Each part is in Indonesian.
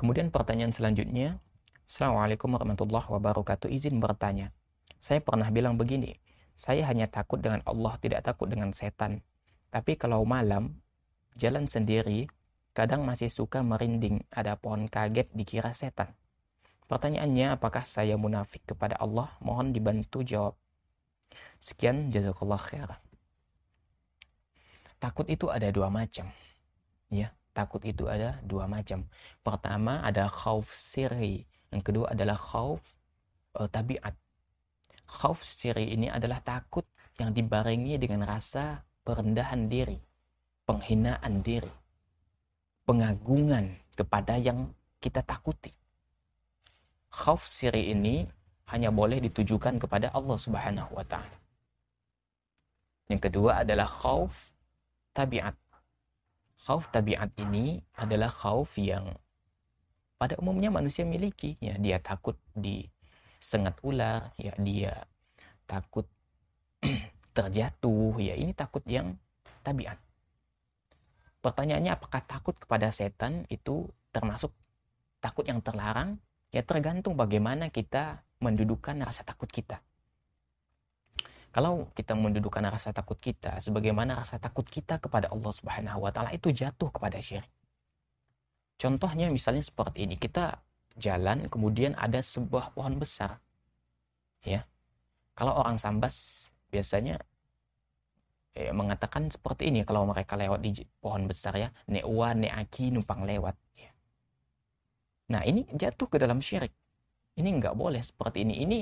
Kemudian pertanyaan selanjutnya, Assalamualaikum warahmatullahi wabarakatuh. Izin bertanya. Saya pernah bilang begini, saya hanya takut dengan Allah, tidak takut dengan setan. Tapi kalau malam, jalan sendiri, kadang masih suka merinding, ada pohon kaget dikira setan. Pertanyaannya, apakah saya munafik kepada Allah? Mohon dibantu jawab. Sekian, jazakallah khair takut itu ada dua macam. Ya, takut itu ada dua macam. Pertama adalah khauf siri, yang kedua adalah khauf uh, tabiat. Khauf siri ini adalah takut yang dibarengi dengan rasa perendahan diri, penghinaan diri, pengagungan kepada yang kita takuti. Khauf siri ini hanya boleh ditujukan kepada Allah Subhanahu wa taala. Yang kedua adalah khauf tabiat. Khauf tabiat ini adalah khauf yang pada umumnya manusia miliki. Ya, dia takut di sengat ular, ya dia takut terjatuh, ya ini takut yang tabiat. Pertanyaannya apakah takut kepada setan itu termasuk takut yang terlarang? Ya tergantung bagaimana kita mendudukan rasa takut kita. Kalau kita mendudukkan rasa takut kita sebagaimana rasa takut kita kepada Allah Subhanahu wa taala itu jatuh kepada syirik. Contohnya misalnya seperti ini, kita jalan kemudian ada sebuah pohon besar. Ya. Kalau orang Sambas biasanya eh, mengatakan seperti ini kalau mereka lewat di pohon besar ya, neua neaki numpang lewat. Ya. Nah, ini jatuh ke dalam syirik ini nggak boleh seperti ini ini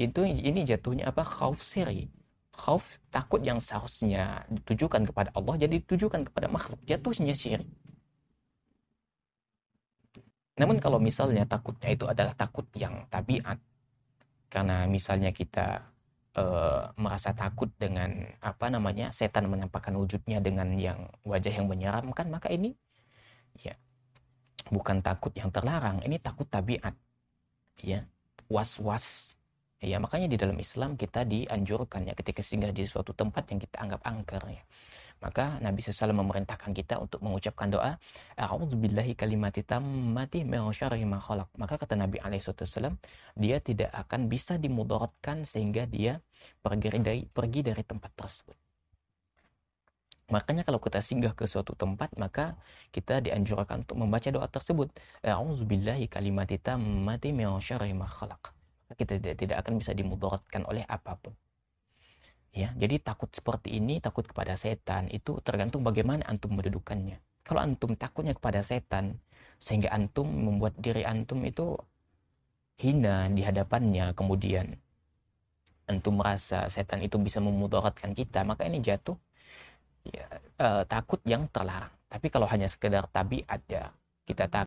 itu ini jatuhnya apa khauf siri khauf takut yang seharusnya ditujukan kepada Allah jadi ditujukan kepada makhluk jatuhnya syirik namun kalau misalnya takutnya itu adalah takut yang tabiat karena misalnya kita e, merasa takut dengan apa namanya setan menampakkan wujudnya dengan yang wajah yang menyeramkan maka ini ya bukan takut yang terlarang ini takut tabiat ya was-was ya makanya di dalam Islam kita dianjurkan ya ketika singgah di suatu tempat yang kita anggap angker ya maka Nabi SAW memerintahkan kita untuk mengucapkan doa A'udzubillahi kalimati tammati mati khalaq. Maka kata Nabi SAW, dia tidak akan bisa dimudaratkan sehingga dia pergi pergi dari tempat tersebut. Makanya kalau kita singgah ke suatu tempat, maka kita dianjurkan untuk membaca doa tersebut. A'udzubillahi kalimatita mati mati syarri ma khalaq. Kita tidak, tidak akan bisa dimudaratkan oleh apapun. Ya, jadi takut seperti ini, takut kepada setan itu tergantung bagaimana antum mendudukannya. Kalau antum takutnya kepada setan sehingga antum membuat diri antum itu hina di hadapannya, kemudian antum merasa setan itu bisa memudaratkan kita, maka ini jatuh ya, uh, takut yang terlarang. Tapi kalau hanya sekedar tabiat ya, kita takut